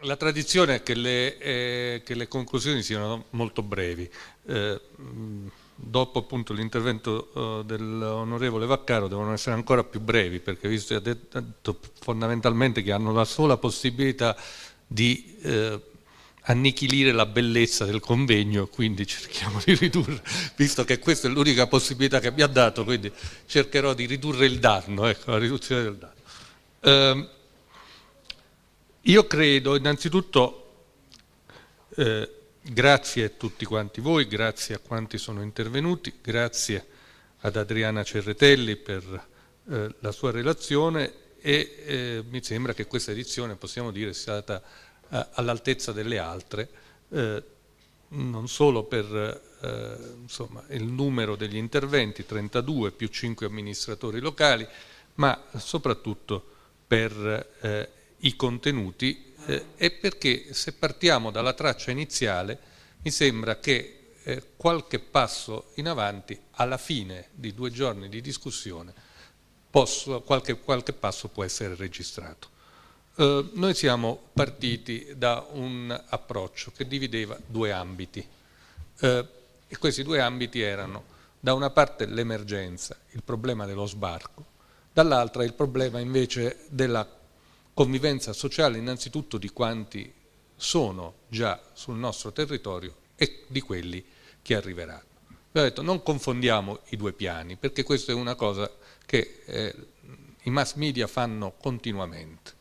la tradizione è che le, eh, che le, conclusioni siano molto brevi. Eh, dopo appunto l'intervento eh, dell'onorevole Vaccaro devono essere ancora più brevi perché visto che ha detto fondamentalmente che hanno la sola possibilità di eh, annichilire la bellezza del convegno, quindi cerchiamo di ridurre, visto che questa è l'unica possibilità che mi ha dato, quindi cercherò di ridurre il danno, ecco, la riduzione del danno. Ehm, io credo innanzitutto, eh, grazie a tutti quanti voi, grazie a quanti sono intervenuti, grazie ad Adriana Cerretelli per eh, la sua relazione e eh, mi sembra che questa edizione, possiamo dire, sia stata eh, all'altezza delle altre, eh, non solo per eh, insomma, il numero degli interventi, 32 più 5 amministratori locali, ma soprattutto per i contenuti eh, è perché se partiamo dalla traccia iniziale mi sembra che eh, qualche passo in avanti alla fine di due giorni di discussione posso, qualche, qualche, passo può essere registrato. Eh, noi siamo partiti da un approccio che divideva due ambiti eh, e questi due ambiti erano da una parte l'emergenza, il problema dello sbarco, dall'altra il problema invece della convivenza sociale innanzitutto di quanti sono già sul nostro territorio e di quelli che arriveranno. ho detto non confondiamo i due piani perché questa è una cosa che eh, i mass media fanno continuamente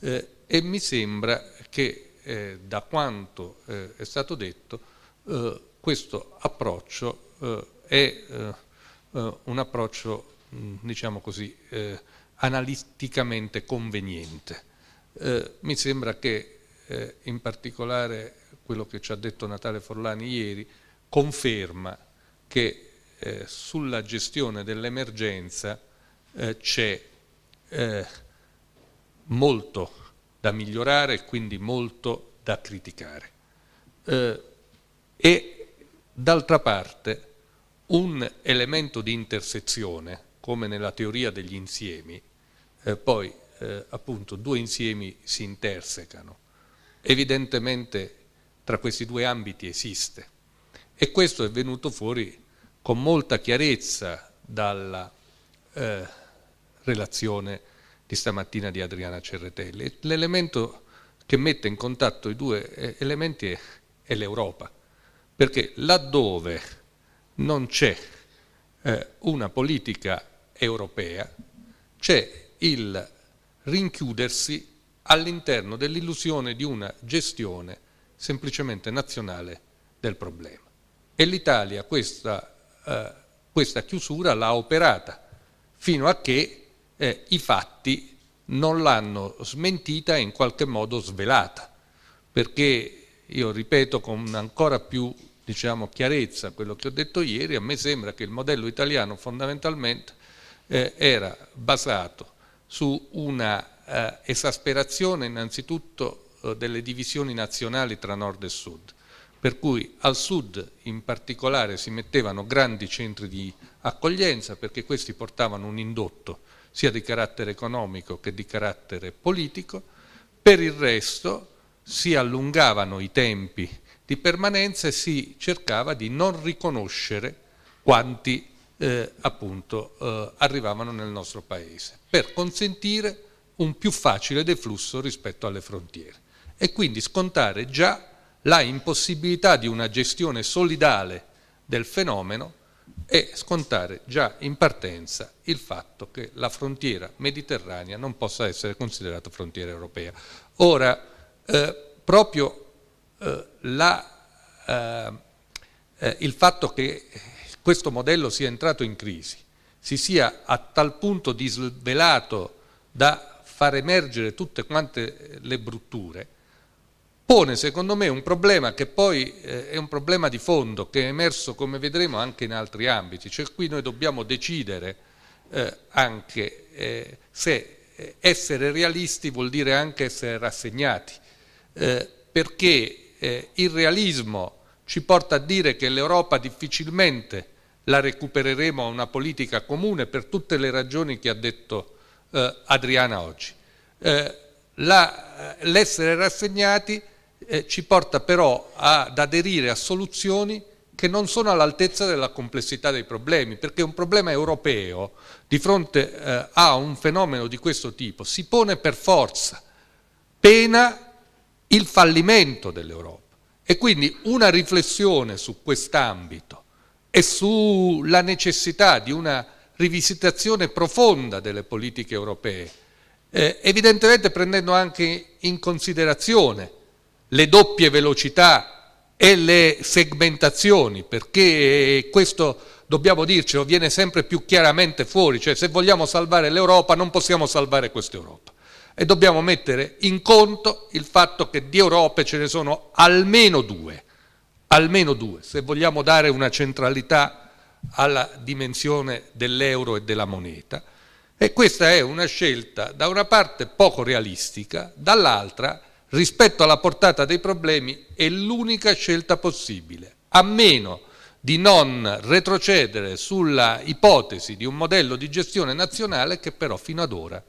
eh, e mi sembra che eh, da quanto eh, è stato detto eh, questo approccio eh, è un approccio diciamo così analiticamente conveniente. Eh, mi sembra che eh, in particolare quello che ci ha detto Natale Forlani ieri conferma che eh, sulla gestione dell'emergenza eh, c'è eh, molto da migliorare e quindi molto da criticare. Eh, e d'altra parte un elemento di intersezione come nella teoria degli insiemi, eh, poi eh, appunto due insiemi si intersecano. Evidentemente tra questi due ambiti esiste e questo è venuto fuori con molta chiarezza dalla eh, relazione di stamattina di Adriana Cerretelli. L'elemento che mette in contatto i due eh, elementi è, è l'Europa, perché laddove non c'è eh, una politica europea c'è il rinchiudersi all'interno dell'illusione di una gestione semplicemente nazionale del problema. E l'Italia questa, eh, questa, chiusura l'ha operata fino a che eh, i fatti non l'hanno smentita e in qualche modo svelata, perché io ripeto con ancora più diciamo, chiarezza quello che ho detto ieri, a me sembra che il modello italiano fondamentalmente eh, era basato su una eh, esasperazione innanzitutto eh, delle divisioni nazionali tra nord e sud, per cui al sud in particolare si mettevano grandi centri di accoglienza perché questi portavano un indotto sia di carattere economico che di carattere politico, per il resto si allungavano i tempi di permanenza e si cercava di non riconoscere quanti eh, appunto eh, arrivavano nel nostro paese per consentire un più facile deflusso rispetto alle frontiere e quindi scontare già la impossibilità di una gestione solidale del fenomeno e scontare già in partenza il fatto che la frontiera mediterranea non possa essere considerata frontiera europea. Ora, eh, proprio eh, la, eh, eh il fatto che questo modello sia entrato in crisi, si sia a tal punto disvelato da far emergere tutte quante eh, le brutture, pone secondo me un problema che poi eh, è un problema di fondo, che è emerso come vedremo anche in altri ambiti, cioè qui noi dobbiamo decidere eh, anche eh, se eh, essere realisti vuol dire anche essere rassegnati, eh, perché il realismo ci porta a dire che l'Europa difficilmente la recupereremo a una politica comune per tutte le ragioni che ha detto eh, Adriana oggi. Eh, eh, l'essere rassegnati eh, ci porta però ad aderire a soluzioni che non sono all'altezza della complessità dei problemi, perché un problema europeo di fronte eh, a un fenomeno di questo tipo si pone per forza, pena il fallimento dell'Europa. E quindi una riflessione su quest'ambito e sulla necessità di una rivisitazione profonda delle politiche europee, eh, evidentemente prendendo anche in considerazione le doppie velocità e le segmentazioni, perché questo dobbiamo dircelo, viene sempre più chiaramente fuori, cioè se vogliamo salvare l'Europa non possiamo salvare questa Europa e dobbiamo mettere in conto il fatto che di Europe ce ne sono almeno due almeno due, se vogliamo dare una centralità alla dimensione dell'euro e della moneta. E questa è una scelta da una parte poco realistica, dall'altra rispetto alla portata dei problemi è l'unica scelta possibile, a meno di non retrocedere sulla ipotesi di un modello di gestione nazionale che però fino ad ora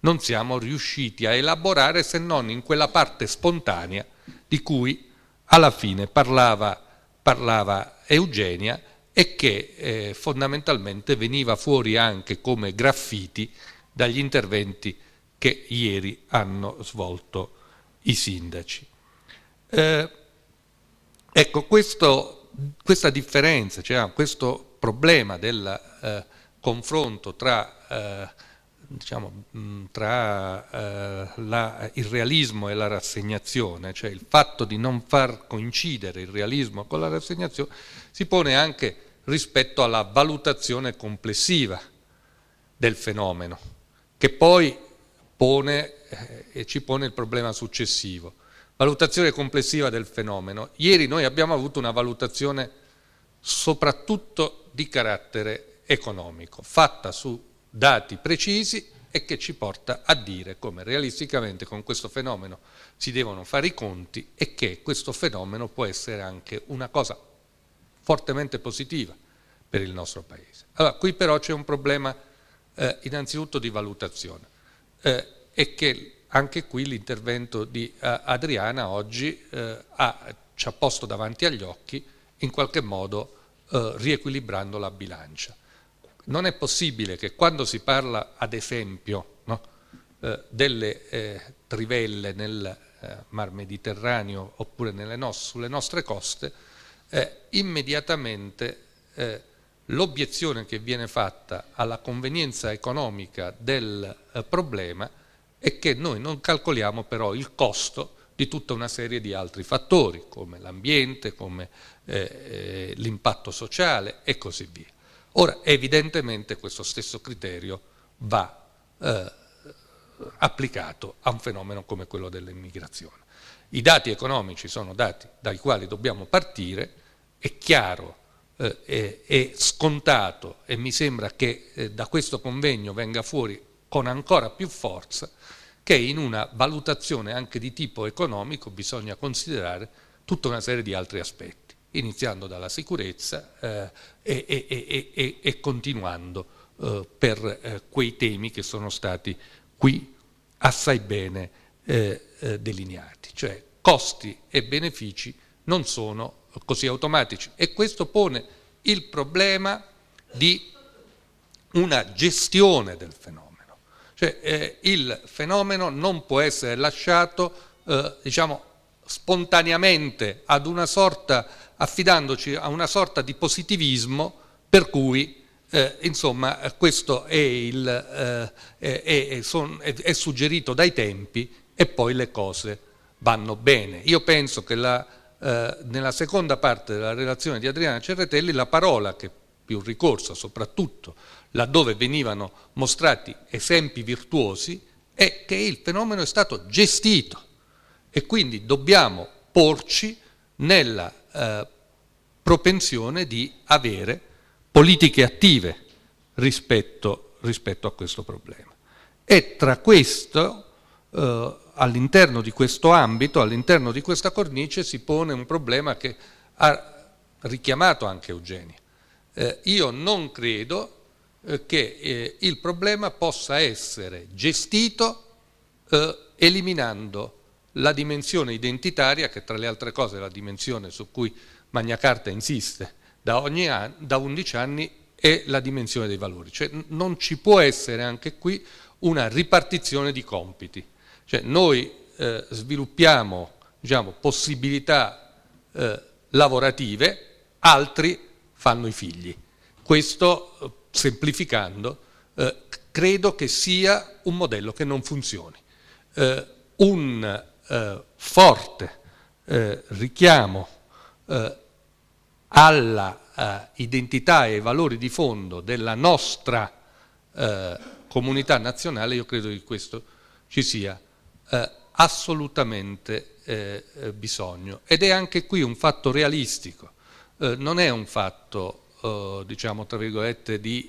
non siamo riusciti a elaborare se non in quella parte spontanea di cui alla fine parlava, parlava Eugenia e che eh, fondamentalmente veniva fuori anche come graffiti dagli interventi che ieri hanno svolto i sindaci. Eh, ecco, questo, questa differenza, cioè questo problema del eh, confronto tra eh, diciamo, mm, tra eh, la, il realismo e la rassegnazione, cioè il fatto di non far coincidere il realismo con la rassegnazione, si pone anche rispetto alla valutazione complessiva del fenomeno, che poi pone eh, e ci pone il problema successivo. Valutazione complessiva del fenomeno. Ieri noi abbiamo avuto una valutazione soprattutto di carattere economico, fatta su dati precisi e che ci porta a dire come realisticamente con questo fenomeno si devono fare i conti e che questo fenomeno può essere anche una cosa fortemente positiva per il nostro Paese. Allora, qui però c'è un problema eh, innanzitutto di valutazione eh, e che anche qui l'intervento di uh, Adriana oggi uh, ha, ci ha posto davanti agli occhi in qualche modo uh, riequilibrando la bilancia non è possibile che quando si parla, ad esempio, no, eh, delle eh, trivelle nel eh, Mar Mediterraneo oppure no sulle nostre coste, eh, immediatamente eh, l'obiezione che viene fatta alla convenienza economica del eh, problema è che noi non calcoliamo però il costo di tutta una serie di altri fattori, come l'ambiente, come l'impatto sociale e così via. Ora, evidentemente questo stesso criterio va eh, applicato a un fenomeno come quello dell'immigrazione. I dati economici sono dati dai quali dobbiamo partire, è chiaro, eh, è, è, scontato e mi sembra che eh, da questo convegno venga fuori con ancora più forza che in una valutazione anche di tipo economico bisogna considerare tutta una serie di altri aspetti iniziando dalla sicurezza eh, e, e, e, e, continuando eh, per eh, quei temi che sono stati qui assai bene eh, eh, delineati, cioè costi e benefici non sono così automatici e questo pone il problema di una gestione del fenomeno, cioè eh, il fenomeno non può essere lasciato diciamo spontaneamente ad una sorta affidandoci a una sorta di positivismo per cui eh, insomma, questo è, il, eh, è, son, è, suggerito dai tempi e poi le cose vanno bene. Io penso che la, eh, nella seconda parte della relazione di Adriana Cerretelli la parola che più ricorsa, soprattutto laddove venivano mostrati esempi virtuosi, è che il fenomeno è stato gestito e quindi dobbiamo porci nella eh, propensione di avere politiche attive rispetto, rispetto a questo problema. E tra questo, eh, all'interno di questo ambito, all'interno di questa cornice, si pone un problema che ha richiamato anche Eugenio. Eh, io non credo eh, che eh, il problema possa essere gestito eh, eliminando la dimensione identitaria, che tra le altre cose è la dimensione su cui Magna Carta insiste da, an da 11 anni, è la dimensione dei valori. Cioè, non ci può essere anche qui una ripartizione di compiti. Cioè, noi eh, sviluppiamo diciamo, possibilità eh, lavorative, altri fanno i figli. Questo, eh, semplificando, eh, credo che sia un modello che non funzioni. Eh, un eh, forte eh, richiamo eh, alla eh, identità e ai valori di fondo della nostra eh, comunità nazionale, io credo che questo ci sia eh, assolutamente bisogno. Ed è anche qui un fatto realistico, non è un fatto, diciamo, tra virgolette, di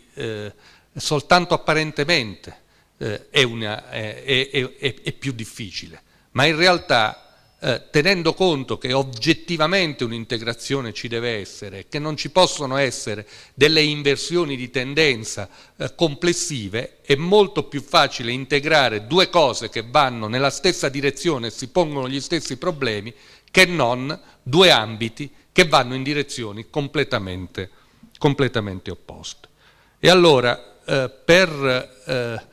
soltanto apparentemente è, una, è, è, è più difficile ma in realtà eh, tenendo conto che oggettivamente un'integrazione ci deve essere, che non ci possono essere delle inversioni di tendenza eh, complessive, è molto più facile integrare due cose che vanno nella stessa direzione e si pongono gli stessi problemi che non due ambiti che vanno in direzioni completamente, completamente opposte. E allora eh, per eh,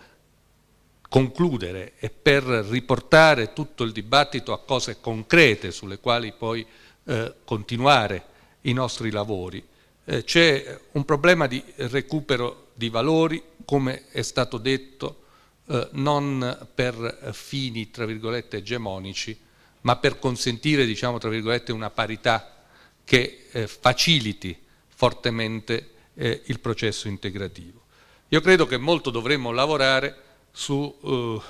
concludere e per riportare tutto il dibattito a cose concrete sulle quali poi eh, continuare i nostri lavori, eh, c'è un problema di recupero di valori, come è stato detto, eh, non per fini, tra virgolette, egemonici, ma per consentire, diciamo, tra virgolette, una parità che eh, faciliti fortemente eh, il processo integrativo. Io credo che molto dovremmo lavorare su eh,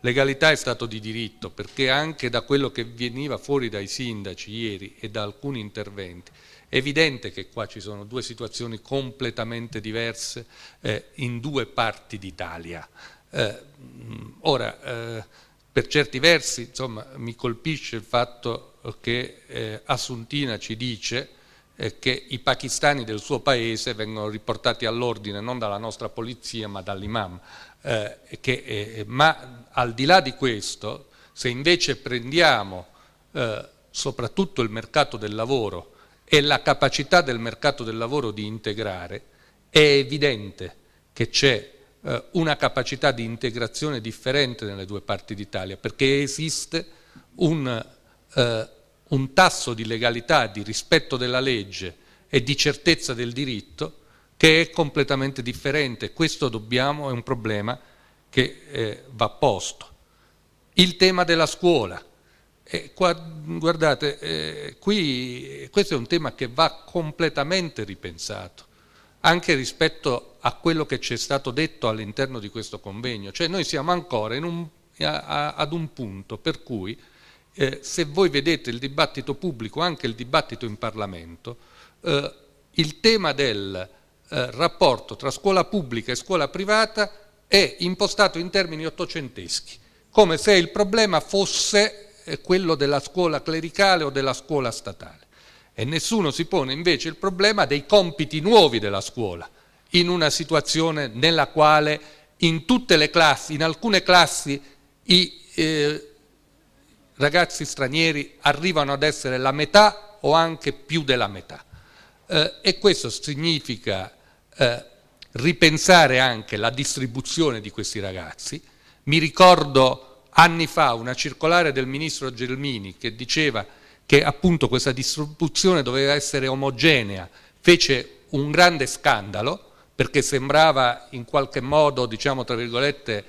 legalità e Stato di diritto, perché anche da quello che veniva fuori dai sindaci ieri e da alcuni interventi, è evidente che qua ci sono due situazioni completamente diverse eh, in due parti d'Italia. Eh, mm, ora, eh, per certi versi, insomma, mi colpisce il fatto che eh, Assuntina ci dice eh, che i pakistani del suo paese vengono riportati all'ordine non dalla nostra polizia ma dall'imam eh, che, eh, ma al di là di questo, se invece prendiamo eh, soprattutto il mercato del lavoro e la capacità del mercato del lavoro di integrare, è evidente che c'è eh, una capacità di integrazione differente nelle due parti d'Italia, perché esiste un, eh, un tasso di legalità, di rispetto della legge e di certezza del diritto che è completamente differente. Questo dobbiamo, è un problema che eh, va posto. Il tema della scuola. Eh, qua, guardate, eh, qui, questo è un tema che va completamente ripensato, anche rispetto a quello che ci è stato detto all'interno di questo convegno. Cioè noi siamo ancora un, a, a, ad un punto per cui eh, se voi vedete il dibattito pubblico, anche il dibattito in Parlamento, eh, il tema del eh, rapporto tra scuola pubblica e scuola privata è impostato in termini ottocenteschi, come se il problema fosse eh, quello della scuola clericale o della scuola statale. E nessuno si pone invece il problema dei compiti nuovi della scuola, in una situazione nella quale in tutte le classi, in alcune classi, i eh, ragazzi stranieri arrivano ad essere la metà o anche più della metà. Eh, e questo significa eh, ripensare anche la distribuzione di questi ragazzi. Mi ricordo anni fa una circolare del ministro Gelmini che diceva che appunto questa distribuzione doveva essere omogenea, fece un grande scandalo perché sembrava in qualche modo, diciamo tra virgolette,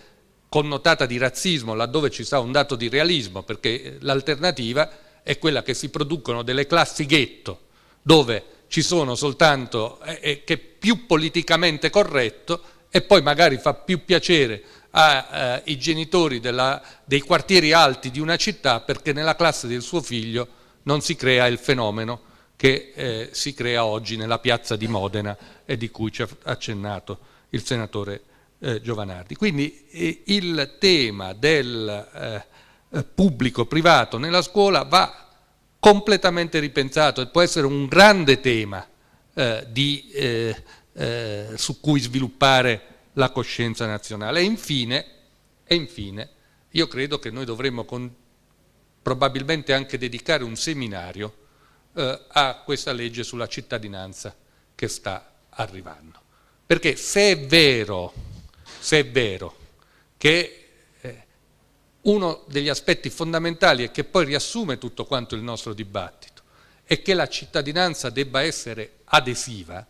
connotata di razzismo laddove ci sta un dato di realismo, perché eh, l'alternativa è quella che si producono delle classi ghetto dove ci sono soltanto eh, eh, che è più politicamente corretto e poi magari fa più piacere ai eh, genitori della, dei quartieri alti di una città perché nella classe del suo figlio non si crea il fenomeno che eh, si crea oggi nella piazza di Modena e di cui ci ha accennato il senatore eh, Giovanardi. Quindi eh, il tema del eh, pubblico privato nella scuola va completamente ripensato e può essere un grande tema eh, di, eh, eh, su cui sviluppare la coscienza nazionale. E infine, e infine io credo che noi dovremmo con, probabilmente anche dedicare un seminario eh, a questa legge sulla cittadinanza che sta arrivando. Perché se è vero, se è vero che uno degli aspetti fondamentali e che poi riassume tutto quanto il nostro dibattito è che la cittadinanza debba essere adesiva,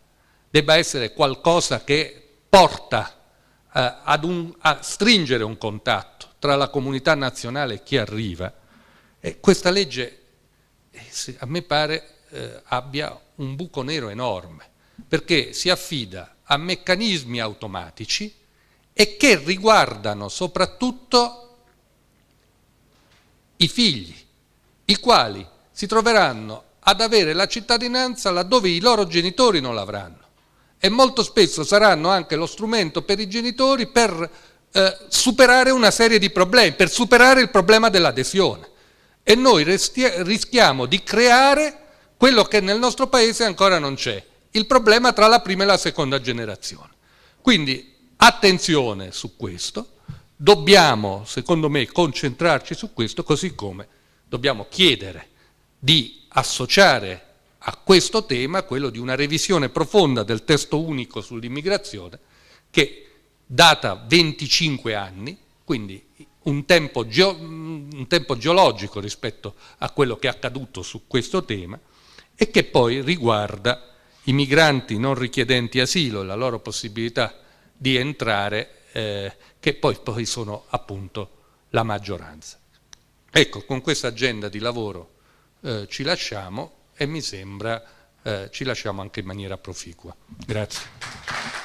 debba essere qualcosa che porta eh, un, a stringere un contatto tra la comunità nazionale e chi arriva. E questa legge, eh, a me pare, eh, abbia un buco nero enorme, perché si affida a meccanismi automatici e che riguardano soprattutto i figli, i quali si troveranno ad avere la cittadinanza laddove i loro genitori non l'avranno e molto spesso saranno anche lo strumento per i genitori per eh, superare una serie di problemi, per superare il problema dell'adesione. E noi rischiamo di creare quello che nel nostro paese ancora non c'è, il problema tra la prima e la seconda generazione. Quindi attenzione su questo. Dobbiamo, secondo me, concentrarci su questo, così come dobbiamo chiedere di associare a questo tema quello di una revisione profonda del testo unico sull'immigrazione che, data 25 anni, quindi un tempo, un tempo, geologico rispetto a quello che è accaduto su questo tema, e che poi riguarda i migranti non richiedenti asilo e la loro possibilità di entrare eh, che poi, poi sono appunto la maggioranza. Ecco, con questa agenda di lavoro eh, ci lasciamo e mi sembra eh, ci lasciamo anche in maniera proficua. Grazie.